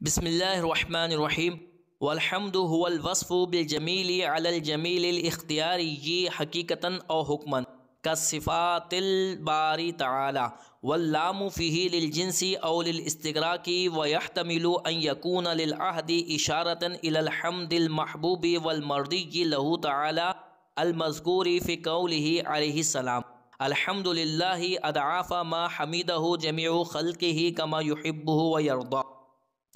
بسم الله الرحمن الرحيم والحمد هو الوصف بالجميل على الجميل الاختياري حقيقة أو حكما كالصفات الباري تعالى واللام فيه للجنس أو للاستغراق ويحتمل أن يكون للعهد إشارة إلى الحمد المحبوب والمرضي له تعالى المذكور في قوله عليه السلام الحمد لله أضعاف ما حمده جميع خلقه كما يحبه ويرضى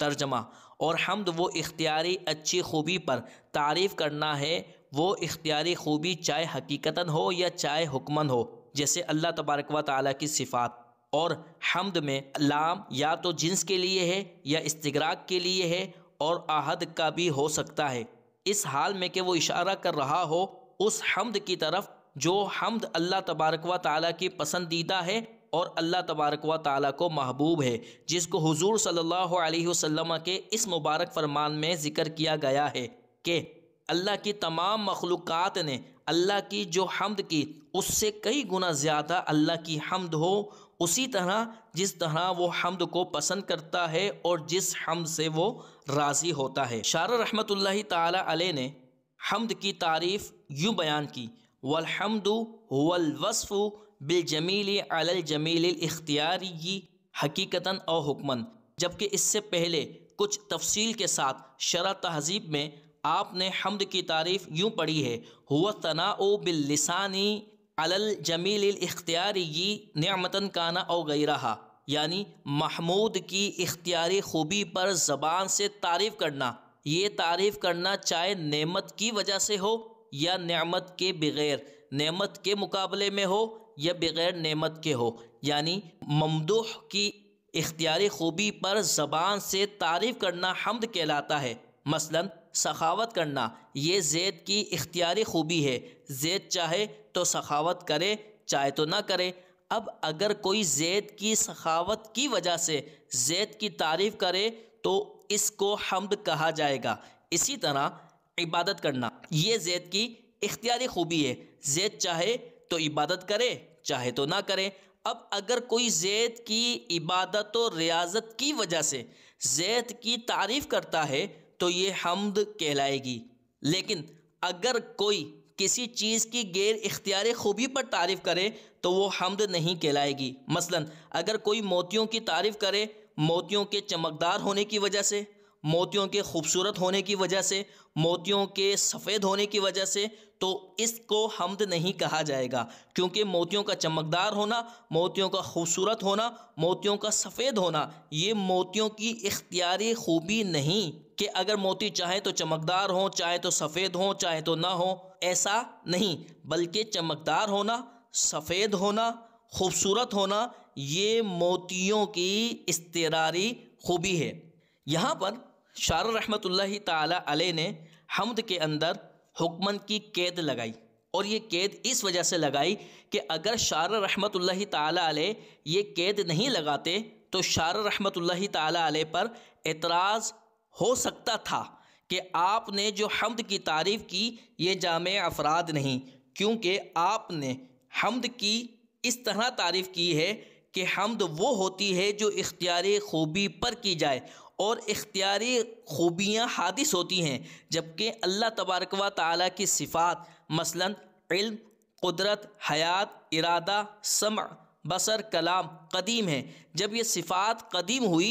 ترجمہ اور حمد وہ اختیاری اچھی خوبی پر تعریف کرنا ہے وہ اختیاری خوبی چاہے حقیقتاً ہو یا چاہے حکمن ہو جیسے اللہ تبارک و تعالیٰ کی صفات اور حمد میں لام یا تو جنس کے لیے ہے یا استغراق کے لیے ہے اور عہد کا بھی ہو سکتا ہے اس حال میں کہ وہ اشارہ کر رہا ہو اس حمد کی طرف جو حمد اللہ تبارک و تعالیٰ کی پسندیدہ ہے اور اللہ تبارک و تعالیٰ کو محبوب ہے جس کو حضور صلی اللہ علیہ وسلم کے اس مبارک فرمان میں ذکر کیا گیا ہے کہ اللہ کی تمام مخلوقات نے اللہ کی جو حمد کی اس سے کئی گنا زیادہ اللہ کی حمد ہو اسی طرح جس طرح وہ حمد کو پسند کرتا ہے اور جس حمد سے وہ راضی ہوتا ہے شار رحمت اللہ تعالیٰ علیہ نے حمد کی تعریف یوں بیان کی والحمد هو الوصف بالجمیل علی الجمیل الاختیاری حقیقتاً حقیقتا او حکمن جبکہ اس سے پہلے کچھ تفصیل کے ساتھ شرح تہذیب میں آپ نے حمد کی تعریف یوں پڑھی ہے ہوا ثناء او علی الجمیل الاختیاری اختیاری کانا او غیرہا یعنی محمود کی اختیاری خوبی پر زبان سے تعریف کرنا یہ تعریف کرنا چاہے نعمت کی وجہ سے ہو یا نعمت کے بغیر نعمت کے مقابلے میں ہو یا بغیر نعمت کے ہو یعنی ممدوح کی اختیاری خوبی پر زبان سے تعریف کرنا حمد کہلاتا ہے مثلا سخاوت کرنا یہ زید کی اختیاری خوبی ہے زید چاہے تو سخاوت کرے چاہے تو نہ کرے اب اگر کوئی زید کی سخاوت کی وجہ سے زید کی تعریف کرے تو اس کو حمد کہا جائے گا اسی طرح عبادت کرنا یہ زید کی اختیاری خوبی ہے زید چاہے تو عبادت کرے چاہے تو نہ کرے اب اگر کوئی زید کی عبادت و ریاضت کی وجہ سے زید کی تعریف کرتا ہے تو یہ حمد کہلائے گی لیکن اگر کوئی کسی چیز کی غیر اختیار خوبی پر تعریف کرے تو وہ حمد نہیں کہلائے گی مثلا اگر کوئی موتیوں کی تعریف کرے موتیوں کے چمکدار ہونے کی وجہ سے موتیوں کے خوبصورت ہونے کی وجہ سے موتیوں کے سفید ہونے کی وجہ سے تو اس کو حمد نہیں کہا جائے گا کیونکہ موتیوں کا چمکدار ہونا موتیوں کا خوبصورت ہونا موتیوں کا سفید ہونا یہ موتیوں کی اختیاری خوبی نہیں کہ اگر موتی چاہے تو چمکدار ہوں چاہے تو سفید ہوں چاہے تو نہ ہوں ایسا نہیں بلکہ چمکدار ہونا سفید ہونا خوبصورت ہونا یہ موتیوں کی استراری خوبی ہے یہاں پر شار رحمت اللہ تعالیٰ علیہ نے حمد کے اندر حکمن کی قید لگائی اور یہ قید اس وجہ سے لگائی کہ اگر شار رحمت اللہ تعالیٰ علیہ یہ قید نہیں لگاتے تو شار رحمت اللہ تعالیٰ علیہ پر اعتراض ہو سکتا تھا کہ آپ نے جو حمد کی تعریف کی یہ جامع افراد نہیں کیونکہ آپ نے حمد کی اس طرح تعریف کی ہے کہ حمد وہ ہوتی ہے جو اختیار خوبی پر کی جائے اور اختیاری خوبیاں حادث ہوتی ہیں جبکہ اللہ تبارک و تعالیٰ کی صفات مثلا علم قدرت حیات ارادہ سمع بسر کلام قدیم ہیں جب یہ صفات قدیم ہوئی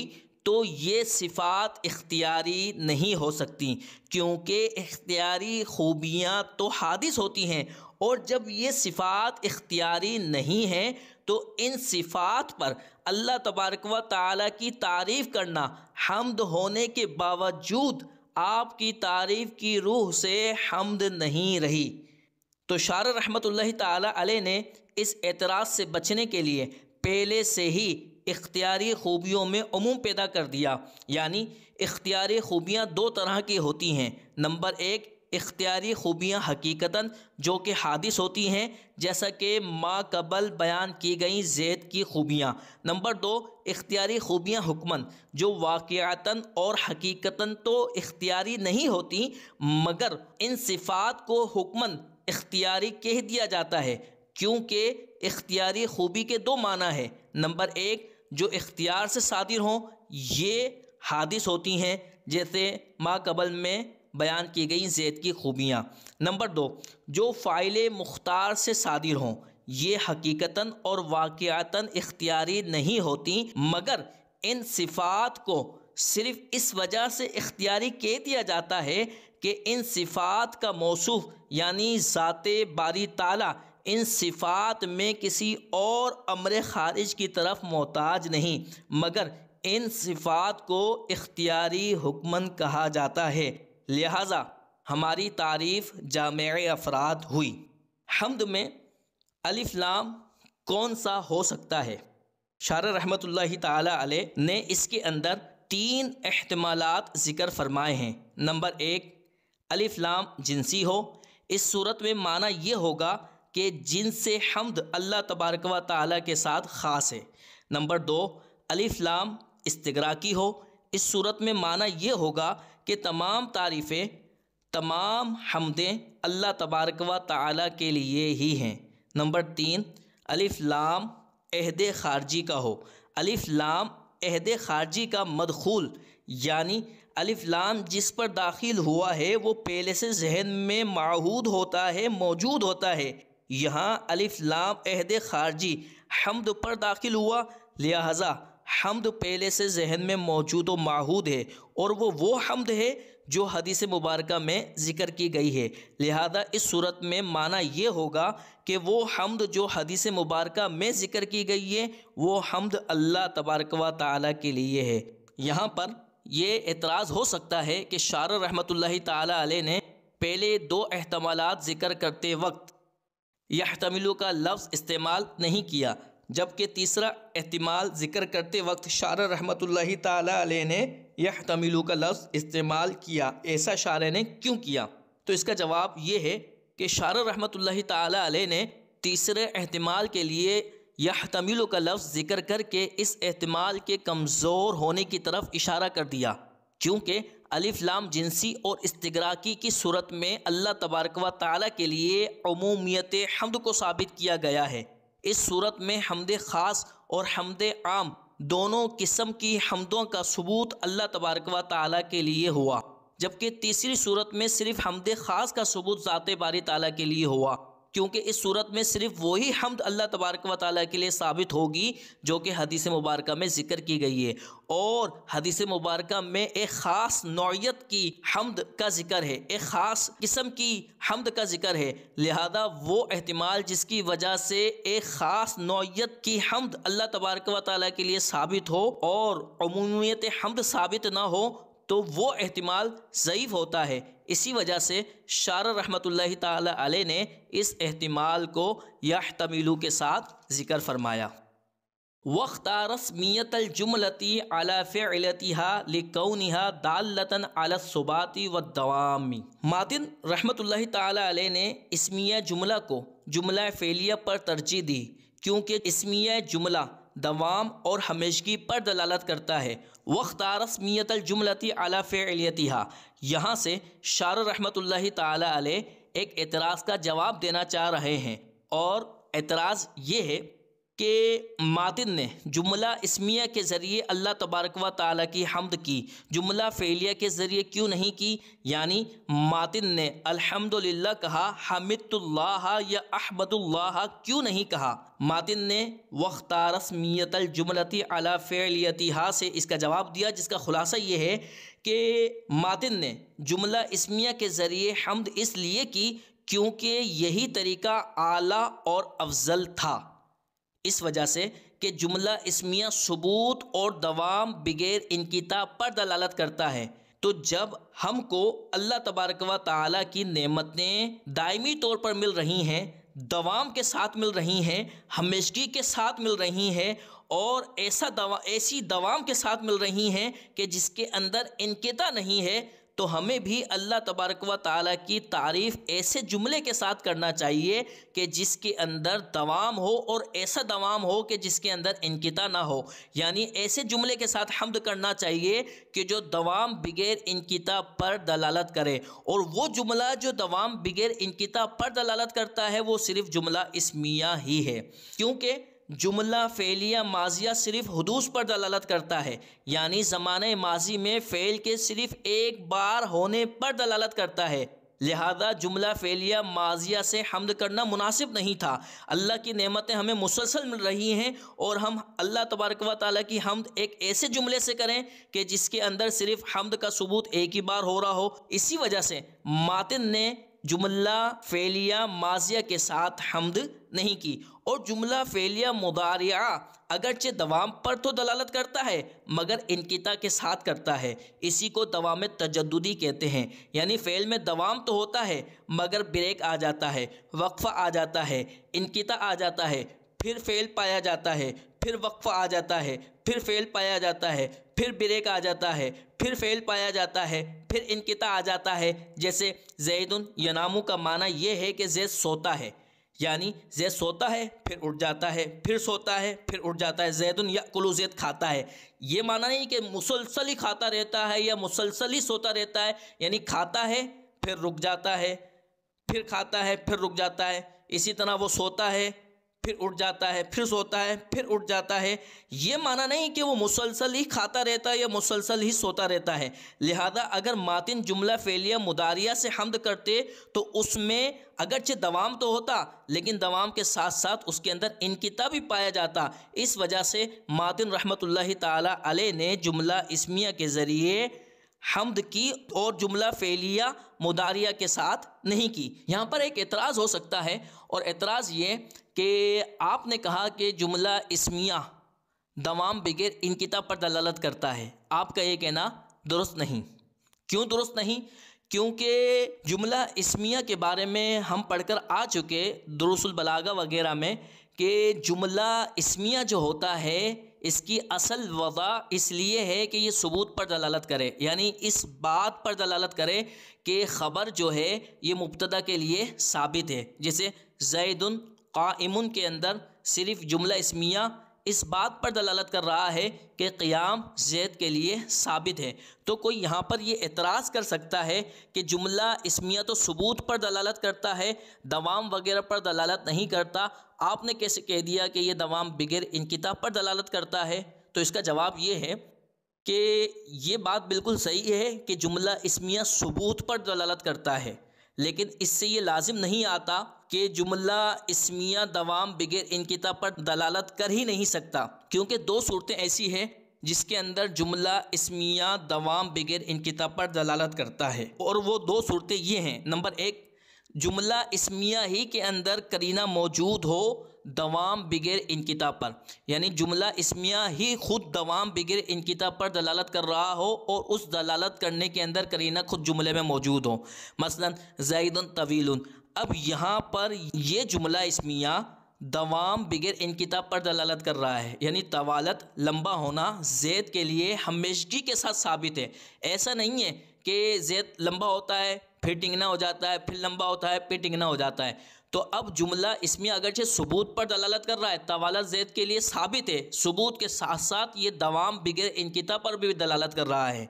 تو یہ صفات اختیاری نہیں ہو سکتی کیونکہ اختیاری خوبیاں تو حادث ہوتی ہیں اور جب یہ صفات اختیاری نہیں ہیں تو ان صفات پر اللہ تبارک و تعالیٰ کی تعریف کرنا حمد ہونے کے باوجود آپ کی تعریف کی روح سے حمد نہیں رہی تو شار رحمت اللہ تعالیٰ علیہ نے اس اعتراض سے بچنے کے لیے پہلے سے ہی اختیاری خوبیوں میں عموم پیدا کر دیا یعنی اختیاری خوبیاں دو طرح کی ہوتی ہیں نمبر ایک اختیاری خوبیاں حقیقتاً جو کہ حادث ہوتی ہیں جیسا کہ ما قبل بیان کی گئیں زید کی خوبیاں نمبر دو اختیاری خوبیاں حکمن جو واقعتاً اور حقیقتاً تو اختیاری نہیں ہوتی مگر ان صفات کو حکمن اختیاری کہہ دیا جاتا ہے کیونکہ اختیاری خوبی کے دو معنی ہیں نمبر ایک جو اختیار سے صادر ہوں یہ حادث ہوتی ہیں جیسے ما قبل میں بیان کی گئی زید کی خوبیاں نمبر دو جو فائل مختار سے صادر ہوں یہ حقیقتاً اور واقعتاً اختیاری نہیں ہوتی مگر ان صفات کو صرف اس وجہ سے اختیاری کہہ دیا جاتا ہے کہ ان صفات کا موصوف یعنی ذات باری تعالی ان صفات میں کسی اور امر خارج کی طرف محتاج نہیں مگر ان صفات کو اختیاری حکمن کہا جاتا ہے لہٰذا ہماری تعریف جامع افراد ہوئی حمد میں الف لام کون سا ہو سکتا ہے شار رحمۃ اللہ تعالیٰ علیہ نے اس کے اندر تین احتمالات ذکر فرمائے ہیں نمبر ایک الف لام جنسی ہو اس صورت میں معنی یہ ہوگا کہ جن سے حمد اللہ تبارک و تعالیٰ کے ساتھ خاص ہے نمبر دو الف لام استغراکی ہو اس صورت میں معنی یہ ہوگا کہ تمام تعریفیں تمام حمدیں اللہ تبارک و تعالیٰ کے لیے ہی ہیں نمبر تین الف لام عہد خارجی کا ہو الف لام عہد خارجی کا مدخول یعنی الف لام جس پر داخل ہوا ہے وہ پہلے سے ذہن میں معہود ہوتا ہے موجود ہوتا ہے یہاں الف لام عہد خارجی حمد پر داخل ہوا لہذا حمد پہلے سے ذہن میں موجود و معہود ہے اور وہ وہ حمد ہے جو حدیث مبارکہ میں ذکر کی گئی ہے لہذا اس صورت میں معنی یہ ہوگا کہ وہ حمد جو حدیث مبارکہ میں ذکر کی گئی ہے وہ حمد اللہ تبارک و تعالیٰ کے لیے ہے یہاں پر یہ اعتراض ہو سکتا ہے کہ شار رحمۃ اللہ تعالیٰ علیہ نے پہلے دو احتمالات ذکر کرتے وقت یحتملو کا لفظ استعمال نہیں کیا جبکہ تیسرا احتمال ذکر کرتے وقت شارع رحمت اللہ تعالیٰ علیہ نے یہ تمیلو کا لفظ استعمال کیا ایسا شعر نے کیوں کیا تو اس کا جواب یہ ہے کہ شارع رحمت اللہ تعالیٰ علیہ نے تیسرے احتمال کے لیے یہ تمیلو کا لفظ ذکر کر کے اس احتمال کے کمزور ہونے کی طرف اشارہ کر دیا کیونکہ لام جنسی اور استغراکی کی صورت میں اللہ تبارک و تعالیٰ کے لیے عمومیت حمد کو ثابت کیا گیا ہے اس صورت میں حمد خاص اور حمد عام دونوں قسم کی حمدوں کا ثبوت اللہ تبارک و تعالیٰ کے لیے ہوا جبکہ تیسری صورت میں صرف حمد خاص کا ثبوت ذات باری تعالیٰ کے لیے ہوا کیونکہ اس صورت میں صرف وہی حمد اللہ تبارک و تعالیٰ کے لیے ثابت ہوگی جو کہ حدیث مبارکہ میں ذکر کی گئی ہے اور حدیث مبارکہ میں ایک خاص نوعیت کی حمد کا ذکر ہے ایک خاص قسم کی حمد کا ذکر ہے لہذا وہ احتمال جس کی وجہ سے ایک خاص نوعیت کی حمد اللہ تبارک و تعالیٰ کے لیے ثابت ہو اور عمومیت حمد ثابت نہ ہو تو وہ احتمال ضعیف ہوتا ہے اسی وجہ سے شارہ رحمۃ اللہ تعالیٰ علیہ نے اس احتمال کو یا تمیلو کے ساتھ ذکر فرمایا وقت رسمیت الجملتی اعلیٰ فلتی دال لطََ عالت صباتی و دوامی رحمت اللہ تعالیٰ علیہ نے اسمیہ جملہ کو جملہ فیلیہ پر ترجیح دی کیونکہ اسمیہ جملہ دوام اور ہمیشگی پر دلالت کرتا ہے وقت رسمیت الجملتی علی فعلیتیہ یہاں سے شار رحمت اللہ تعالی علیہ ایک اعتراض کا جواب دینا چاہ رہے ہیں اور اعتراض یہ ہے کہ ماتن نے جملہ اسمیہ کے ذریعے اللہ تبارک و تعالیٰ کی حمد کی جملہ فعلیہ کے ذریعے کیوں نہیں کی یعنی ماتن نے الحمدللہ کہا حمد اللہ یا احمد اللہ کیوں نہیں کہا ماتن نے وقت اسمیت الجملتی الجملتی فعلیتی ہا سے اس کا جواب دیا جس کا خلاصہ یہ ہے کہ ماتن نے جملہ اسمیہ کے ذریعے حمد اس لیے کی کیونکہ یہی طریقہ اعلیٰ اور افضل تھا اس وجہ سے کہ جملہ اسمیہ ثبوت اور دوام بغیر انکتا پر دلالت کرتا ہے تو جب ہم کو اللہ تبارک و تعالیٰ کی نعمتیں دائمی طور پر مل رہی ہیں دوام کے ساتھ مل رہی ہیں ہمیشگی کے ساتھ مل رہی ہیں اور ایسا ایسی دوام کے ساتھ مل رہی ہیں کہ جس کے اندر انکتا نہیں ہے تو ہمیں بھی اللہ تبارک و تعالیٰ کی تعریف ایسے جملے کے ساتھ کرنا چاہیے کہ جس کے اندر دوام ہو اور ایسا دوام ہو کہ جس کے اندر انکتا نہ ہو یعنی ایسے جملے کے ساتھ حمد کرنا چاہیے کہ جو دوام بغیر انکتا پر دلالت کرے اور وہ جملہ جو دوام بغیر انکتا پر دلالت کرتا ہے وہ صرف جملہ اسمیہ ہی ہے کیونکہ جملہ فعلیہ ماضیہ صرف حدوث پر دلالت کرتا ہے یعنی زمانہ ماضی میں فعل کے صرف ایک بار ہونے پر دلالت کرتا ہے لہذا جملہ فعلیہ ماضیہ سے حمد کرنا مناسب نہیں تھا اللہ کی نعمتیں ہمیں مسلسل مل رہی ہیں اور ہم اللہ تبارک و تعالیٰ کی حمد ایک ایسے جملے سے کریں کہ جس کے اندر صرف حمد کا ثبوت ایک ہی بار ہو رہا ہو اسی وجہ سے ماتن نے جملہ فیلیہ ماضیہ کے ساتھ حمد نہیں کی اور جملہ فیلیہ مداریہ اگرچہ دوام پر تو دلالت کرتا ہے مگر انکتا کے ساتھ کرتا ہے اسی کو دوام تجددی کہتے ہیں یعنی فیل میں دوام تو ہوتا ہے مگر بریک آ جاتا ہے وقفہ آ جاتا ہے انکتا آ جاتا ہے پھر فیل پایا جاتا ہے پھر وقف آ جاتا ہے پھر فیل پایا جاتا ہے پھر بریک آ جاتا ہے پھر فیل پایا جاتا ہے پھر انکتا آ جاتا ہے جیسے زید ینامو کا معنی یہ ہے کہ زید سوتا ہے یعنی زید سوتا ہے پھر اٹھ جاتا ہے پھر سوتا ہے پھر اٹھ جاتا ہے زید القلو زید کھاتا ہے یہ معنی نہیں کہ مسلسل ہی کھاتا رہتا ہے یا مسلسل ہی سوتا رہتا ہے یعنی کھاتا ہے پھر رک جاتا ہے پھر کھاتا ہے پھر رک جاتا ہے اسی طرح وہ سوتا ہے پھر اٹھ جاتا ہے پھر سوتا ہے پھر اٹھ جاتا ہے یہ معنی نہیں کہ وہ مسلسل ہی کھاتا رہتا ہے یا مسلسل ہی سوتا رہتا ہے لہذا اگر ماتن جملہ فعلیہ مداریہ سے حمد کرتے تو اس میں اگرچہ دوام تو ہوتا لیکن دوام کے ساتھ ساتھ اس کے اندر انکتا بھی پایا جاتا اس وجہ سے ماتن رحمت اللہ تعالیٰ علیہ نے جملہ اسمیہ کے ذریعے حمد کی اور جملہ فعلیہ مداریہ کے ساتھ نہیں کی یہاں پر ایک اعتراض ہو سکتا ہے اور اعتراض یہ کہ آپ نے کہا کہ جملہ اسمیہ دوام بغیر ان کتاب پر دلالت کرتا ہے آپ کا یہ کہنا درست نہیں کیوں درست نہیں کیونکہ جملہ اسمیہ کے بارے میں ہم پڑھ کر آ چکے درست البلاغہ وغیرہ میں کہ جملہ اسمیہ جو ہوتا ہے اس کی اصل وضع اس لیے ہے کہ یہ ثبوت پر دلالت کرے یعنی اس بات پر دلالت کرے کہ خبر جو ہے یہ مبتدا کے لیے ثابت ہے جیسے زید قائمن کے اندر صرف جملہ اسمیہ اس بات پر دلالت کر رہا ہے کہ قیام زید کے لیے ثابت ہے تو کوئی یہاں پر یہ اعتراض کر سکتا ہے کہ جملہ اسمیہ تو ثبوت پر دلالت کرتا ہے دوام وغیرہ پر دلالت نہیں کرتا آپ نے کیسے کہہ دیا کہ یہ دوام بغیر ان کتاب پر دلالت کرتا ہے تو اس کا جواب یہ ہے کہ یہ بات بالکل صحیح ہے کہ جملہ اسمیہ ثبوت پر دلالت کرتا ہے لیکن اس سے یہ لازم نہیں آتا کہ جملہ اسمیہ دوام بغیر انکتا پر دلالت کر ہی نہیں سکتا کیونکہ دو صورتیں ایسی ہیں جس کے اندر جملہ اسمیہ دوام بغیر انکتا پر دلالت کرتا ہے اور وہ دو صورتیں یہ ہیں نمبر ایک جملہ اسمیہ ہی کے اندر کرینہ موجود ہو دوام بغیر انکتا پر یعنی جملہ اسمیہ ہی خود دوام بغیر انکتا پر دلالت کر رہا ہو اور اس دلالت کرنے کے اندر کرینہ خود جملے میں موجود ہو مثلا زید طویلن اب یہاں پر یہ جملہ اسمیہ دوام بغیر انکتاب پر دلالت کر رہا ہے یعنی طوالت لمبا ہونا زید کے لیے ہمیشگی کے ساتھ ثابت ہے ایسا نہیں ہے کہ زید لمبا ہوتا ہے پھر ٹنگنا ہو جاتا ہے پھر لمبا ہوتا ہے پھر ٹنگنا ہو جاتا ہے تو اب جملہ میں اگرچہ ثبوت پر دلالت کر رہا ہے طوالت زید کے لیے ثابت ہے ثبوت کے ساتھ ساتھ یہ دوام بغیر انکتا پر بھی دلالت کر رہا ہے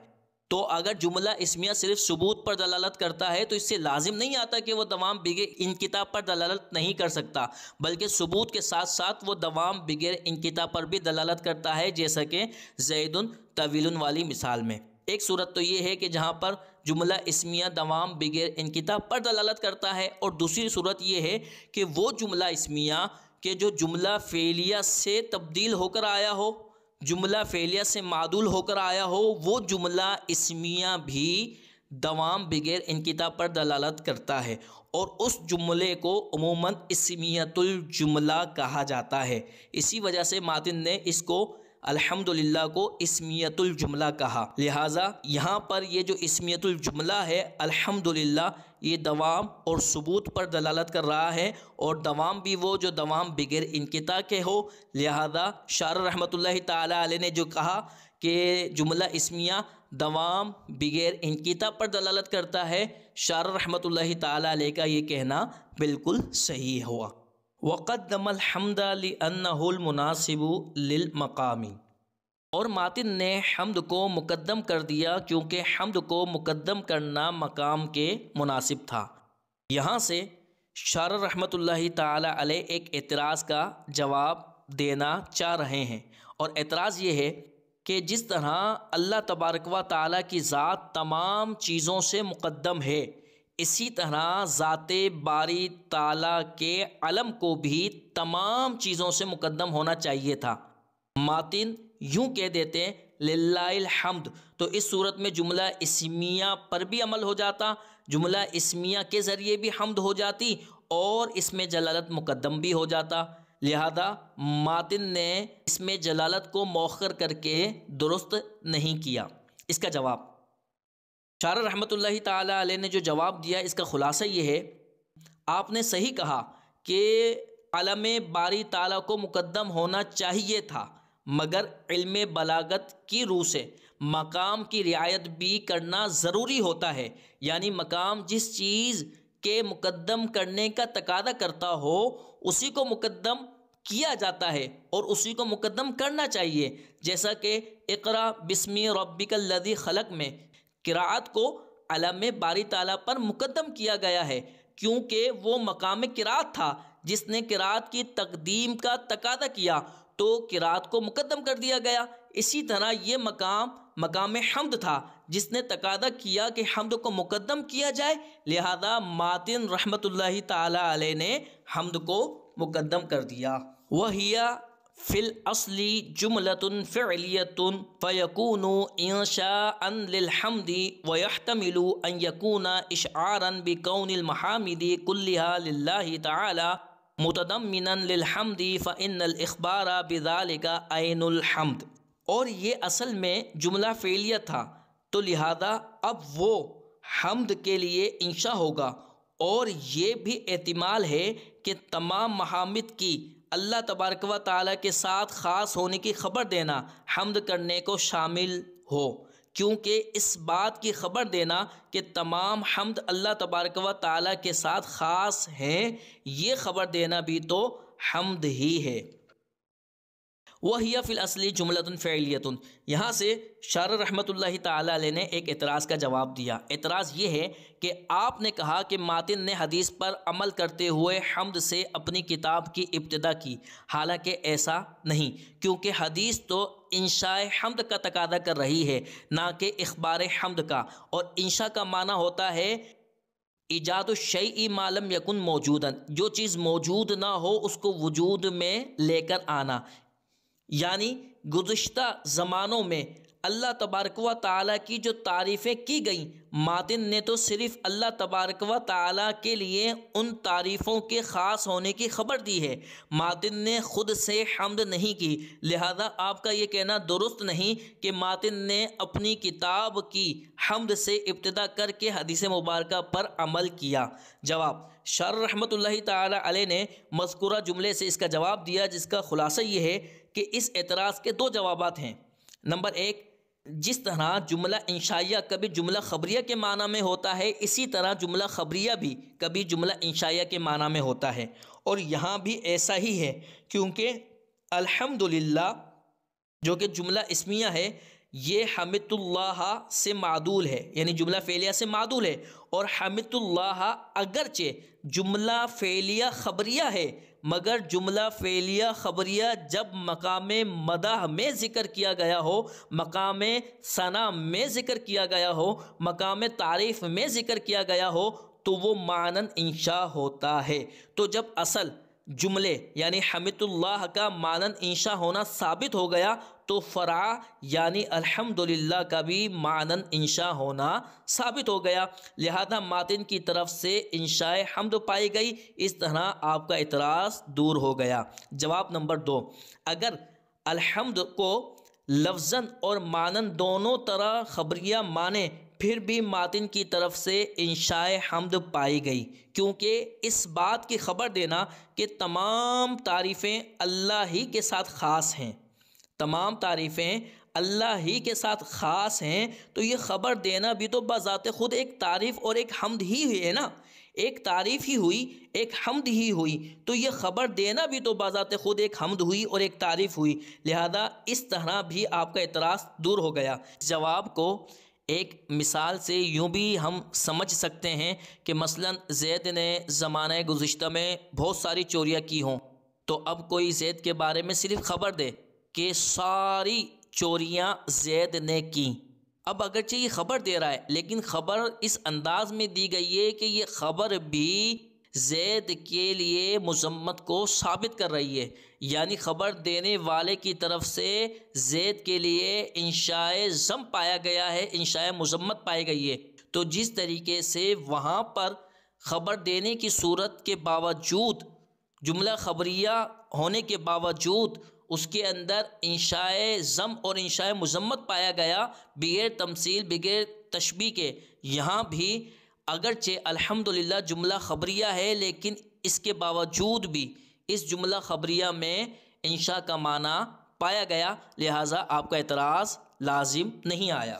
تو اگر جملہ اسمیہ صرف ثبوت پر دلالت کرتا ہے تو اس سے لازم نہیں آتا کہ وہ دوام بغیر ان کتاب پر دلالت نہیں کر سکتا بلکہ ثبوت کے ساتھ ساتھ وہ دوام بغیر انکتا پر بھی دلالت کرتا ہے جیسا کہ زید طویل والی مثال میں ایک صورت تو یہ ہے کہ جہاں پر جملہ اسمیہ دوام بغیر انکتا پر دلالت کرتا ہے اور دوسری صورت یہ ہے کہ وہ جملہ اسمیہ کہ جو جملہ فیلیا سے تبدیل ہو کر آیا ہو جملہ فعلیہ سے معدول ہو کر آیا ہو وہ جملہ اسمیہ بھی دوام بغیر ان کتاب پر دلالت کرتا ہے اور اس جملے کو عموماً اسمیت الجملہ کہا جاتا ہے اسی وجہ سے ماتن نے اس کو الحمدللہ کو اسمیت الجملہ کہا لہٰذا یہاں پر یہ جو اسمیت الجملہ ہے الحمدللہ للہ یہ دوام اور ثبوت پر دلالت کر رہا ہے اور دوام بھی وہ جو دوام بغیر انکتا کے ہو لہذا شار رحمۃ اللہ تعالیٰ علیہ نے جو کہا کہ جملہ اسمیہ دوام بغیر انکتا پر دلالت کرتا ہے شار رحمۃ اللہ تعالیٰ علیہ کا یہ کہنا بالکل صحیح ہوا وقدم الحمد علیہ المناسب لمقامی اور ماتن نے حمد کو مقدم کر دیا کیونکہ حمد کو مقدم کرنا مقام کے مناسب تھا یہاں سے شار رحمۃ اللہ تعالیٰ علیہ ایک اعتراض کا جواب دینا چاہ رہے ہیں اور اعتراض یہ ہے کہ جس طرح اللہ تبارک و تعالیٰ کی ذات تمام چیزوں سے مقدم ہے اسی طرح ذات باری تعالیٰ کے علم کو بھی تمام چیزوں سے مقدم ہونا چاہیے تھا ماتن یوں کہہ دیتے ہیں الحمد تو اس صورت میں جملہ اسمیہ پر بھی عمل ہو جاتا جملہ اسمیہ کے ذریعے بھی حمد ہو جاتی اور اس میں جلالت مقدم بھی ہو جاتا لہذا ماتن نے اس میں جلالت کو مؤخر کر کے درست نہیں کیا اس کا جواب شار رحمۃ اللہ تعالیٰ علیہ نے جو جواب دیا اس کا خلاصہ یہ ہے آپ نے صحیح کہا کہ علم باری تعالیٰ کو مقدم ہونا چاہیے تھا مگر علم بلاغت کی روح سے مقام کی رعایت بھی کرنا ضروری ہوتا ہے یعنی مقام جس چیز کے مقدم کرنے کا تقادہ کرتا ہو اسی کو مقدم کیا جاتا ہے اور اسی کو مقدم کرنا چاہیے جیسا کہ اقرا بسمی ربک الذی خلق میں قراءت کو علم باری تعالیٰ پر مقدم کیا گیا ہے کیونکہ وہ مقام قراءت تھا جس نے قراءت کی تقدیم کا تقادہ کیا تو کرات کو مقدم کر دیا گیا اسی طرح یہ مقام مقام حمد تھا جس نے تقادہ کیا کہ حمد کو مقدم کیا جائے لہذا ماتن رحمت اللہ تعالیٰ علیہ نے حمد کو مقدم کر دیا وہلی جملۃ فعلیۃ بکون وشعل محامدی للہ تعالی متدمن للحمد فإن الاخبار الخبارہ عین الحمد اور یہ اصل میں جملہ فعلیہ تھا تو لہذا اب وہ حمد کے لیے انشاء ہوگا اور یہ بھی احتمال ہے کہ تمام محمد کی اللہ تبارک و تعالیٰ کے ساتھ خاص ہونے کی خبر دینا حمد کرنے کو شامل ہو کیونکہ اس بات کی خبر دینا کہ تمام حمد اللہ تبارک و تعالیٰ کے ساتھ خاص ہیں یہ خبر دینا بھی تو حمد ہی ہے وہ فی الاصلی جملۃ الفعلیت یہاں سے شار رحمۃ اللہ تعالیٰ علیہ نے ایک اعتراض کا جواب دیا اعتراض یہ ہے کہ آپ نے کہا کہ ماتن نے حدیث پر عمل کرتے ہوئے حمد سے اپنی کتاب کی ابتدا کی حالانکہ ایسا نہیں کیونکہ حدیث تو انشاء حمد کا تقاضہ کر رہی ہے نہ کہ اخبار حمد کا اور انشاء کا معنی ہوتا ہے ایجاد و معلم یکن یقن جو چیز موجود نہ ہو اس کو وجود میں لے کر آنا یعنی گزشتہ زمانوں میں اللہ تبارک و تعالیٰ کی جو تعریفیں کی گئیں ماتن نے تو صرف اللہ تبارک و تعالیٰ کے لیے ان تعریفوں کے خاص ہونے کی خبر دی ہے ماتن نے خود سے حمد نہیں کی لہذا آپ کا یہ کہنا درست نہیں کہ ماتن نے اپنی کتاب کی حمد سے ابتدا کر کے حدیث مبارکہ پر عمل کیا جواب شر رحمۃ اللہ تعالیٰ علیہ نے مذکورہ جملے سے اس کا جواب دیا جس کا خلاصہ یہ ہے کہ اس اعتراض کے دو جوابات ہیں نمبر ایک جس طرح جملہ انشائیہ کبھی جملہ خبریہ کے معنی میں ہوتا ہے اسی طرح جملہ خبریہ بھی کبھی جملہ انشائیہ کے معنی میں ہوتا ہے اور یہاں بھی ایسا ہی ہے کیونکہ الحمدللہ جو کہ جملہ اسمیہ ہے یہ حمد اللہ سے معدول ہے یعنی جملہ فعلیہ سے معدول ہے اور حمد اللہ اگرچہ جملہ فعلیہ خبریہ ہے مگر جملہ فعلیہ خبریہ جب مقام مدہ میں ذکر کیا گیا ہو مقام ثنا میں ذکر کیا گیا ہو مقام تعریف میں ذکر کیا گیا ہو تو وہ انشاء ہوتا ہے تو جب اصل جملے یعنی حمد اللہ کا مانً انشا ہونا ثابت ہو گیا تو فرا یعنی الحمدللہ کا بھی مانا انشاء ہونا ثابت ہو گیا لہذا ماتن کی طرف سے انشاء حمد پائی گئی اس طرح آپ کا اعتراض دور ہو گیا جواب نمبر دو اگر الحمد کو لفظاً اور مانن دونوں طرح خبریاں مانے پھر بھی ماتن کی طرف سے انشاء حمد پائی گئی کیونکہ اس بات کی خبر دینا کہ تمام تعریفیں اللہ ہی کے ساتھ خاص ہیں تمام تعریفیں اللہ ہی کے ساتھ خاص ہیں تو یہ خبر دینا بھی تو بذات خود ایک تعریف اور ایک حمد ہی ہے نا ایک تعریف ہی ہوئی ایک حمد ہی ہوئی تو یہ خبر دینا بھی تو بذات خود ایک حمد ہوئی اور ایک تعریف ہوئی لہذا اس طرح بھی آپ کا اعتراض دور ہو گیا جواب کو ایک مثال سے یوں بھی ہم سمجھ سکتے ہیں کہ مثلا زید نے زمانہ گزشتہ میں بہت ساری چوریاں کی ہوں تو اب کوئی زید کے بارے میں صرف خبر دے کہ ساری چوریاں زید نے کیں اب اگرچہ یہ خبر دے رہا ہے لیکن خبر اس انداز میں دی گئی ہے کہ یہ خبر بھی زید کے لیے مذمت کو ثابت کر رہی ہے یعنی خبر دینے والے کی طرف سے زید کے لیے انشاء ضم پایا گیا ہے انشاء مذمت پائی گئی ہے تو جس طریقے سے وہاں پر خبر دینے کی صورت کے باوجود جملہ خبریہ ہونے کے باوجود اس کے اندر انشاء ضم اور انشاء مذمت پایا گیا بغیر تمثیل بغیر تشبیح کے یہاں بھی اگرچہ الحمدللہ جملہ خبریہ ہے لیکن اس کے باوجود بھی اس جملہ خبریہ میں انشاء کا معنی پایا گیا لہٰذا آپ کا اعتراض لازم نہیں آیا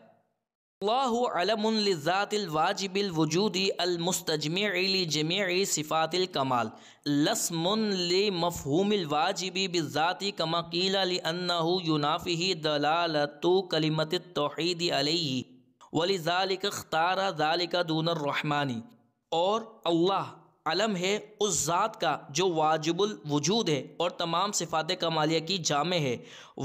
اللہ علم لذات الواجب الوجودی المستجمع لجمع صفات الکمال لسم لمفہوم الواجب بالذات کما قیل لأنه ينافه دلالت کلمت التوحید علیہ ولی ذالک اختارہ ذالک دون الرحمانی اور اللہ علم ہے اس ذات کا جو واجب الوجود ہے اور تمام صفات کمالیہ کی جامع ہے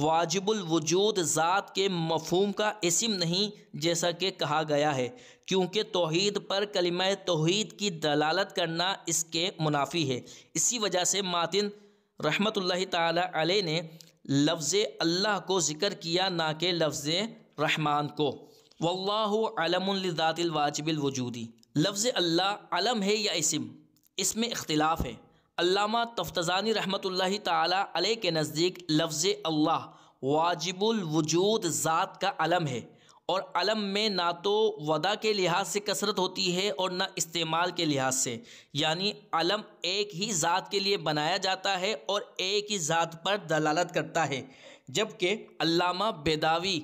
واجب الوجود ذات کے مفہوم کا اسم نہیں جیسا کہ کہا گیا ہے کیونکہ توحید پر کلمہ توحید کی دلالت کرنا اس کے منافی ہے اسی وجہ سے ماتن رحمت اللہ تعالی علیہ نے لفظ اللہ کو ذکر کیا نہ کہ لفظ رحمان کو واللہ علم لذات الواجب الوجودی لفظ اللہ علم ہے یا اسم اس میں اختلاف ہے علامہ تفتزانی رحمۃ اللہ تعالی علیہ کے نزدیک لفظ اللہ واجب الوجود ذات کا علم ہے اور علم میں نہ تو ودا کے لحاظ سے کثرت ہوتی ہے اور نہ استعمال کے لحاظ سے یعنی علم ایک ہی ذات کے لیے بنایا جاتا ہے اور ایک ہی ذات پر دلالت کرتا ہے جبکہ علامہ بیداوی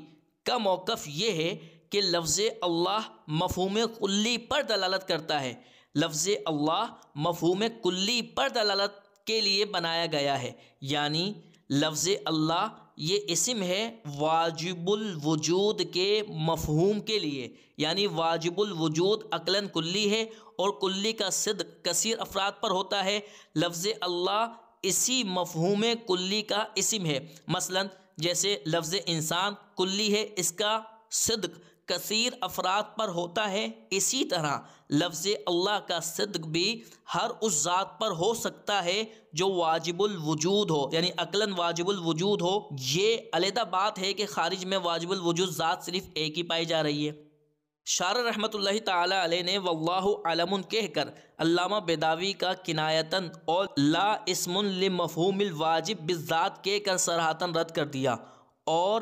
کا موقف یہ ہے کہ لفظ اللہ مفہوم کلی پر دلالت کرتا ہے لفظ اللہ مفہوم کلی پر دلالت کے لیے بنایا گیا ہے یعنی لفظ اللہ یہ اسم ہے واجب الوجود کے مفہوم کے لیے یعنی واجب الوجود عقلاً کلی ہے اور کلی کا صدق کثیر افراد پر ہوتا ہے لفظ اللہ اسی مفہوم کلی کا اسم ہے مثلاً جیسے لفظ انسان کلی ہے اس کا صدق کثیر افراد پر ہوتا ہے اسی طرح لفظ اللہ کا صدق بھی ہر اس ذات پر ہو سکتا ہے جو واجب الوجود ہو یعنی واجب الوجود ہو یہ علیحدہ بات ہے کہ خارج میں واجب الوجود ذات صرف ایک ہی پائی جا رہی ہے شار رحمۃ اللہ تعالیٰ علیہ نے واللہ علم کہہ کر علامہ بیداوی کا کنایتاً اور لا اسم لمفہوم الواجب بالذات کہہ کر سرحاتاً رد کر دیا اور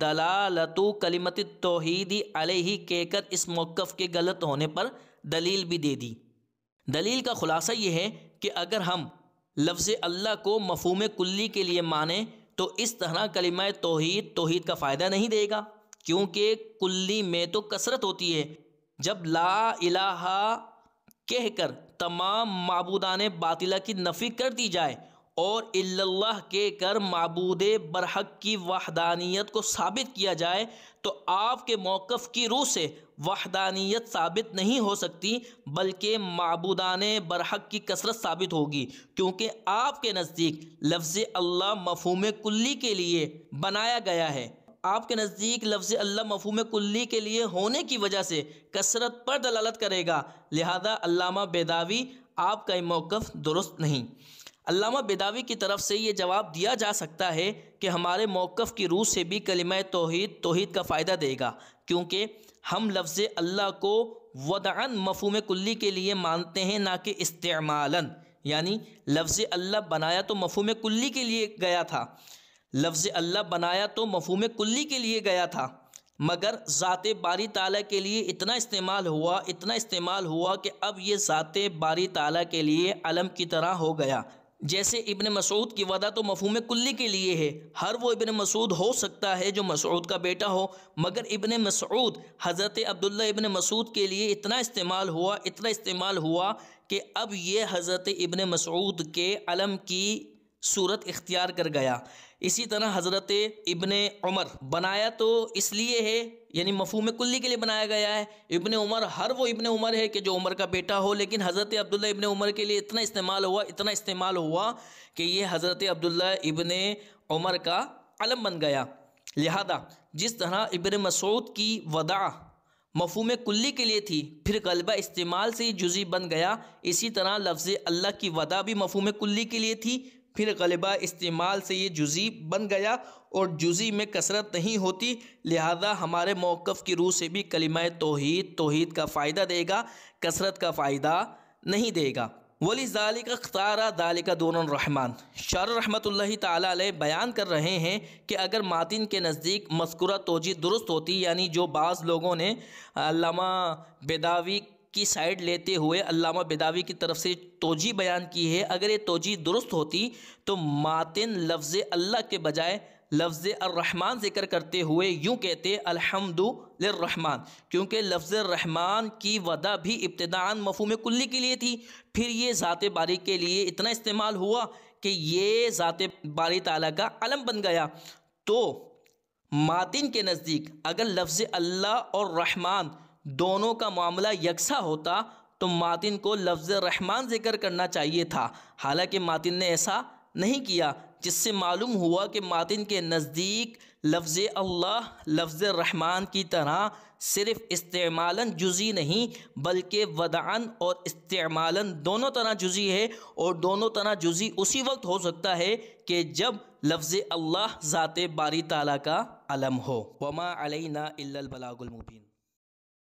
دلالتو کلیمت توحیدی علیہ کہہ کر اس موقف کے غلط ہونے پر دلیل بھی دے دی دلیل کا خلاصہ یہ ہے کہ اگر ہم لفظ اللہ کو مفہوم کلی کے لیے مانیں تو اس طرح کلمہ توحید توحید کا فائدہ نہیں دے گا کیونکہ کلی میں تو کسرت ہوتی ہے جب لا الہ کہہ کر تمام معبودان باطلہ کی نفی کر دی جائے اور اللہ کے کر معبود برحق کی وحدانیت کو ثابت کیا جائے تو آپ کے موقف کی روح سے وحدانیت ثابت نہیں ہو سکتی بلکہ معبودان برحق کی کثرت ثابت ہوگی کیونکہ آپ کے نزدیک لفظ اللہ مفہوم کلی کے لیے بنایا گیا ہے آپ کے نزدیک لفظ اللہ مفہوم کلی کے لیے ہونے کی وجہ سے کثرت پر دلالت کرے گا لہذا علامہ بیداوی آپ کا یہ موقف درست نہیں علامہ بیداوی کی طرف سے یہ جواب دیا جا سکتا ہے کہ ہمارے موقف کی روح سے بھی کلمہ توحید توحید کا فائدہ دے گا کیونکہ ہم لفظ اللہ کو ودعن مفہوم کلی کے لیے مانتے ہیں نہ کہ استعمالاً یعنی لفظ اللہ بنایا تو مفہوم کلی کے لیے گیا تھا لفظ اللہ بنایا تو مفہوم کلی کے لیے گیا تھا مگر ذات باری تعالیٰ کے لیے اتنا استعمال ہوا اتنا استعمال ہوا کہ اب یہ ذات باری تعالیٰ کے لیے علم کی طرح ہو گیا جیسے ابن مسعود کی ودا تو مفہوم کلی کے لیے ہے ہر وہ ابن مسعود ہو سکتا ہے جو مسعود کا بیٹا ہو مگر ابن مسعود حضرت عبداللہ ابن مسعود کے لیے اتنا استعمال ہوا اتنا استعمال ہوا کہ اب یہ حضرت ابن مسعود کے علم کی صورت اختیار کر گیا اسی طرح حضرت ابن عمر بنایا تو اس لیے ہے یعنی مفہوم کلی کے لیے بنایا گیا ہے ابن عمر ہر وہ ابن عمر ہے کہ جو عمر کا بیٹا ہو لیکن حضرت عبداللہ ابن عمر کے لیے اتنا استعمال ہوا اتنا استعمال ہوا کہ یہ حضرت عبداللہ ابن عمر کا علم بن گیا لہذا جس طرح ابن مسعود کی ودا مفہوم کلی کے لیے تھی پھر غلبہ استعمال سے جزی بن گیا اسی طرح لفظ اللہ کی ودا بھی مفہوم کلی کے لیے تھی پھر غلبہ استعمال سے یہ جزی بن گیا اور جزی میں کثرت نہیں ہوتی لہذا ہمارے موقف کی روح سے بھی کلمہ توحید توحید کا فائدہ دے گا کثرت کا فائدہ نہیں دے گا ولی ذالک اختارہ ذالک کا دونوں الرحمٰن رحمۃ اللہ تعالیٰ علیہ بیان کر رہے ہیں کہ اگر ماتین کے نزدیک مذکورہ توجہ درست ہوتی یعنی جو بعض لوگوں نے علامہ بیداوی کی سائیڈ لیتے ہوئے علامہ بداوی کی طرف سے توجی بیان کی ہے اگر یہ توجی درست ہوتی تو ماتن لفظ اللہ کے بجائے لفظ الرحمن ذکر کرتے ہوئے یوں کہتے الحمد للرحمن کیونکہ لفظ الرحمن کی ودا بھی ابتداء مفہوم کلی کے لیے تھی پھر یہ ذات باری کے لیے اتنا استعمال ہوا کہ یہ ذات باری تعالیٰ کا علم بن گیا تو ماتن کے نزدیک اگر لفظ اللہ اور رحمان دونوں کا معاملہ یکساں ہوتا تو ماتن کو لفظ رحمان ذکر کرنا چاہیے تھا حالانکہ ماتن نے ایسا نہیں کیا جس سے معلوم ہوا کہ ماتن کے نزدیک لفظ اللہ لفظ رحمان کی طرح صرف استعمالاً جزی نہیں بلکہ ودعاً اور استعمالاً دونوں طرح جزی ہے اور دونوں طرح جزی اسی وقت ہو سکتا ہے کہ جب لفظ اللہ ذات باری تعالیٰ کا علم ہو وما علینا الا البلاغ المبین